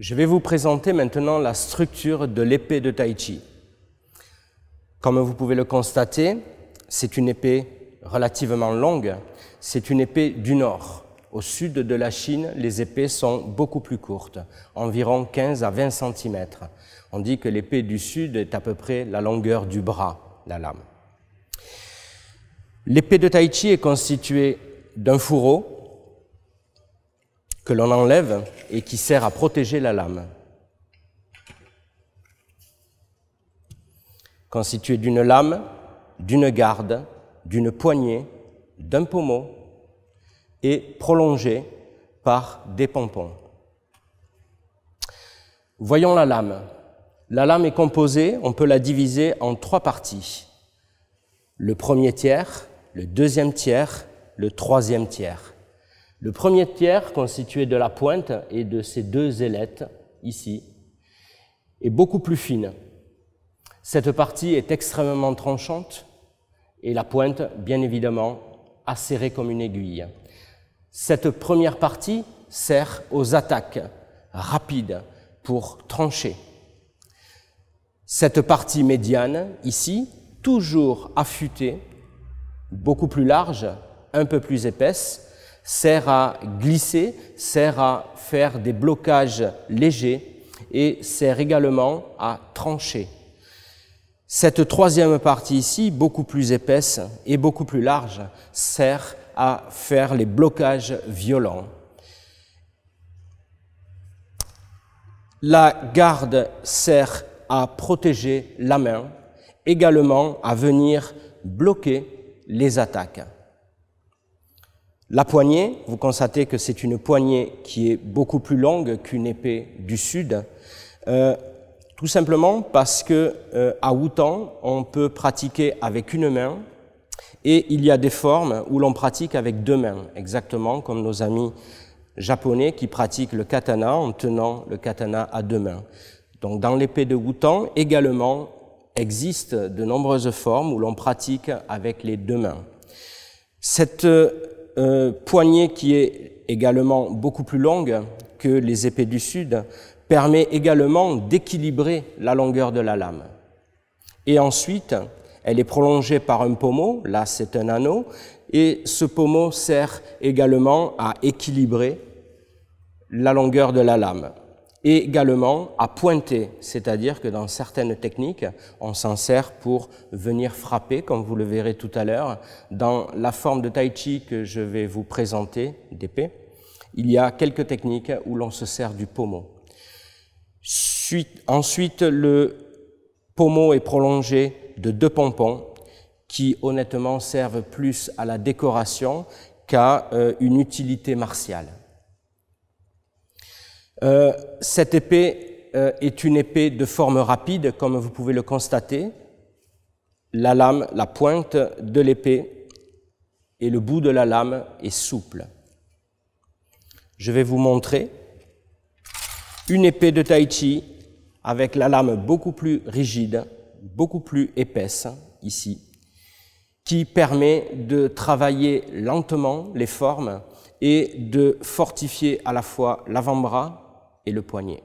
Je vais vous présenter maintenant la structure de l'épée de Tai Chi. Comme vous pouvez le constater, c'est une épée relativement longue, c'est une épée du nord. Au sud de la Chine, les épées sont beaucoup plus courtes, environ 15 à 20 cm. On dit que l'épée du sud est à peu près la longueur du bras, la lame. L'épée de Tai Chi est constituée d'un fourreau, que l'on enlève et qui sert à protéger la lame. Constituée d'une lame, d'une garde, d'une poignée, d'un pommeau et prolongée par des pompons. Voyons la lame. La lame est composée, on peut la diviser en trois parties. Le premier tiers, le deuxième tiers, le troisième tiers. Le premier tiers, constitué de la pointe et de ces deux ailettes, ici, est beaucoup plus fine. Cette partie est extrêmement tranchante et la pointe, bien évidemment, acérée comme une aiguille. Cette première partie sert aux attaques rapides pour trancher. Cette partie médiane, ici, toujours affûtée, beaucoup plus large, un peu plus épaisse, sert à glisser, sert à faire des blocages légers et sert également à trancher. Cette troisième partie ici, beaucoup plus épaisse et beaucoup plus large, sert à faire les blocages violents. La garde sert à protéger la main, également à venir bloquer les attaques. La poignée, vous constatez que c'est une poignée qui est beaucoup plus longue qu'une épée du Sud, euh, tout simplement parce que euh, à Wutan, on peut pratiquer avec une main et il y a des formes où l'on pratique avec deux mains, exactement comme nos amis japonais qui pratiquent le katana en tenant le katana à deux mains. Donc dans l'épée de Wutan également existent de nombreuses formes où l'on pratique avec les deux mains. Cette euh, euh, poignée qui est également beaucoup plus longue que les épées du sud permet également d'équilibrer la longueur de la lame. Et ensuite, elle est prolongée par un pommeau, là c'est un anneau, et ce pommeau sert également à équilibrer la longueur de la lame également à pointer, c'est-à-dire que dans certaines techniques, on s'en sert pour venir frapper, comme vous le verrez tout à l'heure. Dans la forme de tai chi que je vais vous présenter, d'épée, il y a quelques techniques où l'on se sert du pommeau. Ensuite, le pommeau est prolongé de deux pompons qui honnêtement servent plus à la décoration qu'à euh, une utilité martiale. Euh, cette épée euh, est une épée de forme rapide, comme vous pouvez le constater. La lame, la pointe de l'épée et le bout de la lame est souple. Je vais vous montrer une épée de tai chi avec la lame beaucoup plus rigide, beaucoup plus épaisse ici, qui permet de travailler lentement les formes et de fortifier à la fois l'avant-bras et le poignet.